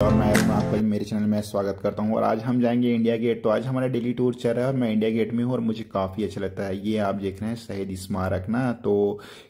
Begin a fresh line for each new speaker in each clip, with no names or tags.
Your magma. भाई मेरे channel में स्वागत करता हूँ और आज हम जाएंगे इंडिया गेट तो आज हमारा डेली टूर चल रहा है और मैं इंडिया गेट में हूँ और मुझे काफ़ी अच्छा लगता है ये आप देख रहे हैं शहीद स्मारक ना तो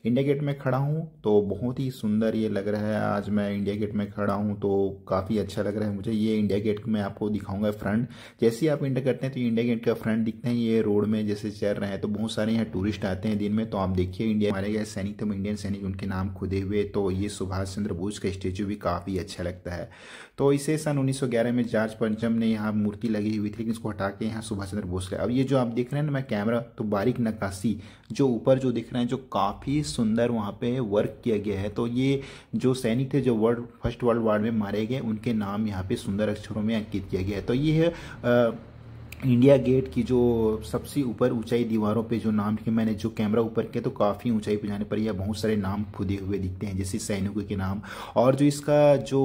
इंडिया गेट में खड़ा हूँ तो बहुत ही सुंदर ये लग रहा है आज मैं इंडिया गेट में खड़ा हूँ तो काफ़ी अच्छा लग रहा है मुझे ये इंडिया गेट में आपको दिखाऊंगा फ्रंट जैसे ही आप इंटर करते हैं तो इंडिया गेट का फ्रंट दिखते हैं ये रोड में जैसे चल रहे हैं तो बहुत सारे यहाँ टूरिस्ट आते हैं दिन में तो आप देखिए इंडिया हमारे गए सैनिक तो इंडियन सैनिक उनके नाम खुदे हुए तो ये सुभाष चंद्र बोस का स्टेचू भी काफ़ी अच्छा लगता है तो इसे सन 1911 में जॉर्ज पंचम ने यहाँ मूर्ति लगी हुई थी लेकिन इसको हटा के यहाँ सुभाष चंद्र बोस लगाया अब ये जो आप देख रहे हैं ना मैं कैमरा तो बारीक नक्काशी जो ऊपर जो दिख रहे हैं जो काफ़ी सुंदर वहाँ पे वर्क किया गया है तो ये जो सैनिक थे जो वर्ल्ड फर्स्ट वर्ल्ड वार में मारे गए उनके नाम यहाँ पे सुंदर अक्षरों में अंकित किया गया है तो ये है इंडिया गेट की जो सबसे ऊपर ऊंचाई दीवारों पे जो नाम लिखे मैंने जो कैमरा ऊपर किया तो काफ़ी ऊंचाई पे जाने पर यह बहुत सारे नाम खुदे हुए दिखते हैं जैसे सैनिकों के नाम और जो इसका जो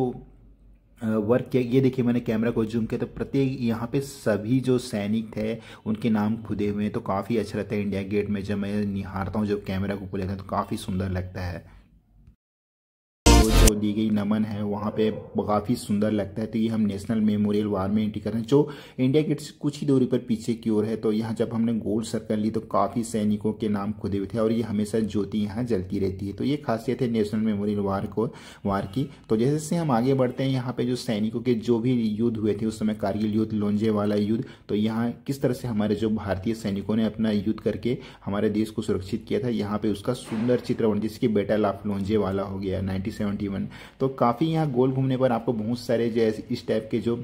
वर्क किया ये देखिए मैंने कैमरा को जूम किया तो प्रत्येक यहाँ पे सभी जो सैनिक थे उनके नाम खुदे हुए हैं तो काफ़ी अच्छा लगता है इंडिया गेट में जब मैं निहारता हूँ जब कैमरा को खुलेता है तो काफ़ी सुंदर लगता है दी गई नमन है वहाँ पे काफ़ी सुंदर लगता है तो ये हम नेशनल मेमोरियल वार में एंट्री कर रहे हैं जो इंडिया गेट से कुछ ही दूरी पर पीछे की ओर है तो यहाँ जब हमने गोल्ड सर्कल ली तो काफ़ी सैनिकों के नाम खुदे हुए थे और ये हमेशा ज्योति यहाँ जलती रहती है तो ये खासियत है नेशनल मेमोरियल वार को वार की तो जैसे जैसे हम आगे बढ़ते हैं यहाँ पर जो सैनिकों के जो भी युद्ध हुए थे उस समय कारगिल युद्ध लोंजे वाला युद्ध तो यहाँ किस तरह से हमारे जो भारतीय सैनिकों ने अपना युद्ध करके हमारे देश को सुरक्षित किया था यहाँ पे उसका सुंदर चित्र बन जिसकी बेटल ऑफ लोंजे वाला हो गया नाइनटीन पेंटिंग तो काफ़ी यहाँ गोल घूमने पर आपको बहुत सारे जो इस टाइप के जो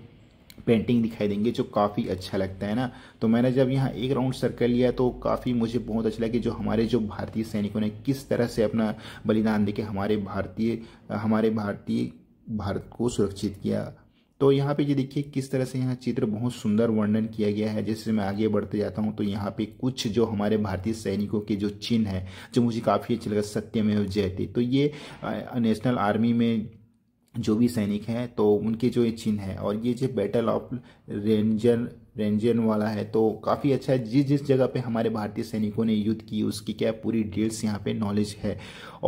पेंटिंग दिखाई देंगे जो काफ़ी अच्छा लगता है ना तो मैंने जब यहाँ एक राउंड सर्कल लिया तो काफ़ी मुझे बहुत अच्छा लगा कि जो हमारे जो भारतीय सैनिकों ने किस तरह से अपना बलिदान देके हमारे भारतीय हमारे भारतीय भारत को सुरक्षित किया तो यहाँ पे ये देखिए किस तरह से यहाँ चित्र बहुत सुंदर वर्णन किया गया है जैसे मैं आगे बढ़ते जाता हूँ तो यहाँ पे कुछ जो हमारे भारतीय सैनिकों के जो चिन्ह है जो मुझे काफ़ी अच्छे लगा सत्यमेव जयते तो ये नेशनल आर्मी में जो भी सैनिक हैं तो उनके जो ये चिन्ह है और ये जो बैटल ऑफ रेंजर रेंजियन वाला है तो काफ़ी अच्छा है जिस जिस जगह पे हमारे भारतीय सैनिकों ने युद्ध की उसकी क्या पूरी डिटेल्स यहाँ पे नॉलेज है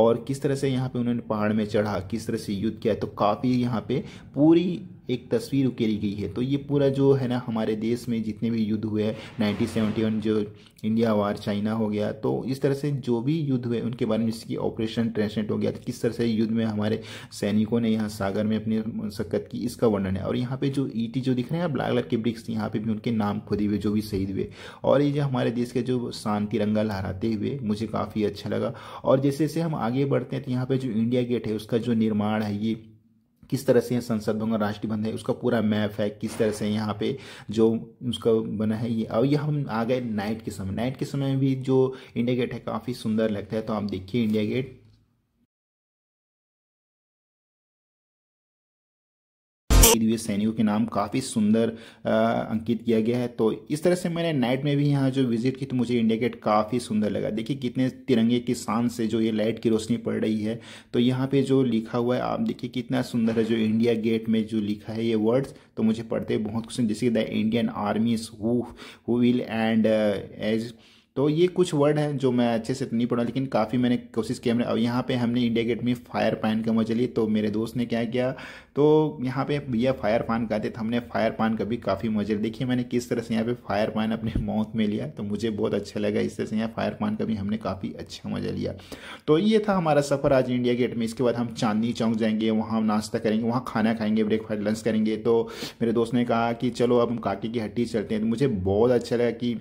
और किस तरह से यहाँ पे उन्होंने पहाड़ में चढ़ा किस तरह से युद्ध किया तो काफ़ी यहाँ पे पूरी एक तस्वीर उकेरी गई है तो ये पूरा जो है ना हमारे देश में जितने भी युद्ध हुए हैं नाइनटीन जो इंडिया वार चाइना हो गया तो इस तरह से जो भी युद्ध हुए उनके बारे में जिसकी ऑपरेशन ट्रेंसेंट हो गया तो किस तरह से युद्ध में हमारे सैनिकों ने यहाँ सागर में अपनी मशक्क़त की इसका वर्णन है और यहाँ पे जो ईटी e जो दिख रहे हैं ब्लैक कलर के ब्रिक्स यहाँ पे में उनके नाम खुदे हुए जो भी शहीद हुए और ये जो हमारे देश के जो शांति रंगा लहराते हुए मुझे काफ़ी अच्छा लगा और जैसे जैसे हम आगे बढ़ते हैं तो यहाँ पर जो इंडिया गेट है उसका जो निर्माण है ये किस तरह से संसद भवन राष्ट्रीय भवन है उसका पूरा मैप है किस तरह से यहाँ पे जो उसका बना है ये और ये हम आ गए नाइट के समय नाइट के समय भी जो इंडिया गेट है काफ़ी सुंदर लगता है तो आप देखिए इंडिया गेट हुए सैनिकों के नाम काफ़ी सुंदर अंकित किया गया है तो इस तरह से मैंने नाइट में भी यहाँ जो विजिट की तो मुझे इंडिया गेट काफ़ी सुंदर लगा देखिए कितने तिरंगे की शान से जो ये लाइट की रोशनी पड़ रही है तो यहाँ पे जो लिखा हुआ है आप देखिए कितना सुंदर है जो इंडिया गेट में जो लिखा है ये वर्ड्स तो मुझे पढ़ते बहुत कुछ जैसे the Indian armies who will end age तो ये कुछ वर्ड हैं जो मैं अच्छे से तो नहीं पढ़ा लेकिन काफ़ी मैंने कोशिश की हमने यहाँ पे हमने इंडिया गेट में फायर पान का मजा लिया तो मेरे दोस्त ने क्या किया तो यहाँ पे भैया फायर पान कहते थे हमने फायर पान का भी काफ़ी मजा लिया देखिए मैंने किस तरह से यहाँ पे फायर पान अपने माउथ में लिया तो मुझे बहुत अच्छा लगा इस तरह से यहाँ फायर पान का भी हमने काफ़ी अच्छा मज़ा लिया तो ये था हमारा सफ़र आज इंडिया गेट में इसके बाद हम चांदनी चौक जाएंगे वहाँ नाश्ता करेंगे वहाँ खाना खाएंगे ब्रेकफास्ट लंच करेंगे तो मेरे दोस्त ने कहा कि चलो अब हम काके की हट्टी चलते हैं तो मुझे बहुत अच्छा लगा कि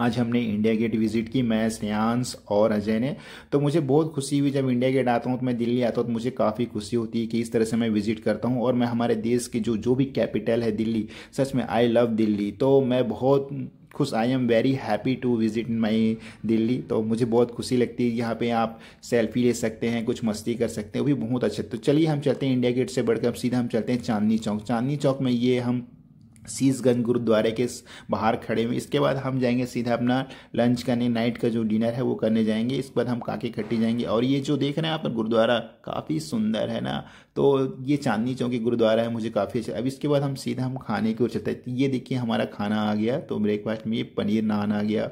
आज हमने इंडिया गेट विजिट की मैं स्यांस और अजय ने तो मुझे बहुत खुशी हुई जब इंडिया गेट आता हूँ तो मैं दिल्ली आता हूँ तो मुझे काफ़ी खुशी होती है कि इस तरह से मैं विजिट करता हूँ और मैं हमारे देश की जो जो भी कैपिटल है दिल्ली सच में आई लव दिल्ली तो मैं बहुत खुश I am very happy to visit my Delhi तो मुझे बहुत खुशी लगती है यहाँ पे आप सेल्फी ले सकते हैं कुछ मस्ती कर सकते हैं वो भी बहुत अच्छे तो चलिए हम चलते हैं इंडिया गेट से बढ़कर सीधा हम चलते हैं चांदनी चौक चांदनी चौक में ये हम शीशगंज गुरुद्वारे के बाहर खड़े हुए इसके बाद हम जाएंगे सीधा अपना लंच करने नाइट का जो डिनर है वो करने जाएंगे इसके बाद हम काके खट्टी जाएंगे और ये जो देख रहे हैं आप गुरुद्वारा काफ़ी सुंदर है ना तो ये चांदनी चौकी गुरुद्वारा है मुझे काफ़ी अच्छा अब इसके बाद हम सीधा हम खाने की ओर चलते हैं तो ये देखिए हमारा खाना आ गया तो ब्रेकफास्ट में ये पनीर नान आ गया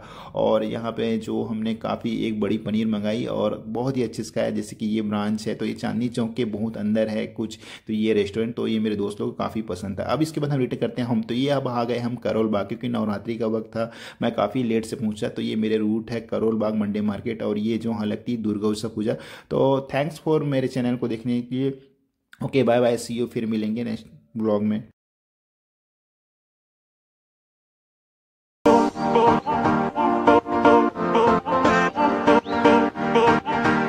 और यहाँ पर जो हमने काफ़ी एक बड़ी पनीर मंगाई और बहुत ही अच्छे इसका है जैसे कि ये ब्रांच है तो ये चांदनी चौक के बहुत अंदर है कुछ तो ये रेस्टोरेंट तो ये मेरे दोस्तों को काफ़ी पसंद था अब इसके बाद हम रिटर्न करते हैं हम हम तो ये अब आ गए हम करोल बाग क्योंकि नवरात्रि का वक्त था मैं काफ़ी लेट से पहुंचा तो ये मेरे रूट है करोल बाग मंडे मार्केट और ये जो हाँ लगती है दुर्गा उत्सव पूजा तो थैंक्स फॉर मेरे चैनल को देखने के लिए okay bye bye see you फिर मिलेंगे नेक्स्ट ब्लॉग में